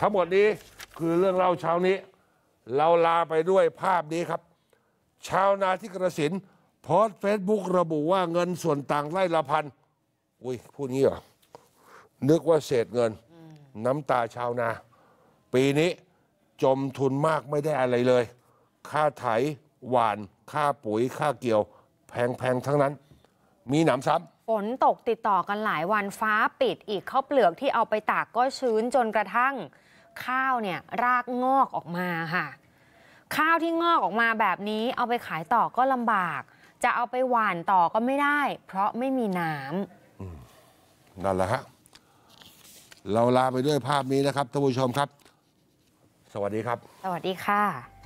ทั้งหมดนี้คือเรื่องเล่าเช้านี้ เราลาไปด้วยภาพนี้ครับ ชาวนาที่กระสินโพสเฟซบุ๊กระบุว่าเงินส่วนต่างไร่ละพันอุ้ยพูดงี้เหรอ นึกว่าเศษเงินน้ำตาชาวนา ปีนี้จมทุนมากไม่ได้อะไรเลย ค่าไถ หวาน ค่าปุ๋ย ค่าเกี่ยว แพงๆ ทั้งนั้นมีหนามซ้ำ ฝนตกติดต่อกันหลายวันฟ้าปิดอีกข้าวเปลือก ที่เอาไปตากก็ชื้นจนกระทั่ง ข้าวเนี่ย รากงอกออกมาค่ะ ข้าวที่งอกออกมาแบบนี้ เอาไปขายต่อก็ลำบาก จะเอาไปหว่านต่อก็ไม่ได้ เพราะไม่มีน้ำนั่นแหละฮะเราลาไปด้วยภาพนี้นะครับท่านผู้ชมครับ สวัสดีครับ สวัสดีค่ะ